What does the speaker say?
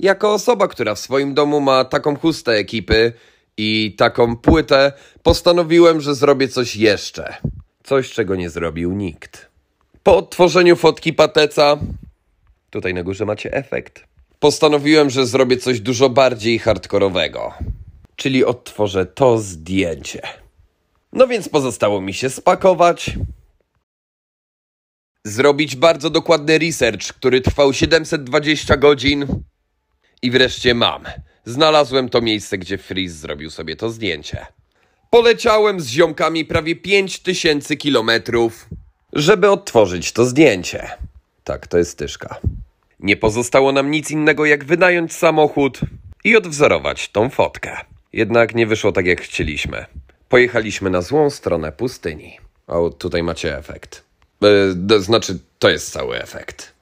Jako osoba, która w swoim domu ma taką chustę ekipy i taką płytę, postanowiłem, że zrobię coś jeszcze. Coś, czego nie zrobił nikt. Po odtworzeniu fotki pateca, tutaj na górze macie efekt, postanowiłem, że zrobię coś dużo bardziej hardkorowego. Czyli odtworzę to zdjęcie. No więc pozostało mi się spakować, zrobić bardzo dokładny research, który trwał 720 godzin, i wreszcie mam. Znalazłem to miejsce, gdzie Freeze zrobił sobie to zdjęcie. Poleciałem z ziomkami prawie 5000 kilometrów, żeby odtworzyć to zdjęcie. Tak, to jest tyszka. Nie pozostało nam nic innego, jak wynająć samochód i odwzorować tą fotkę. Jednak nie wyszło tak, jak chcieliśmy. Pojechaliśmy na złą stronę pustyni. O, tutaj macie efekt. Yy, e, to znaczy, to jest cały efekt.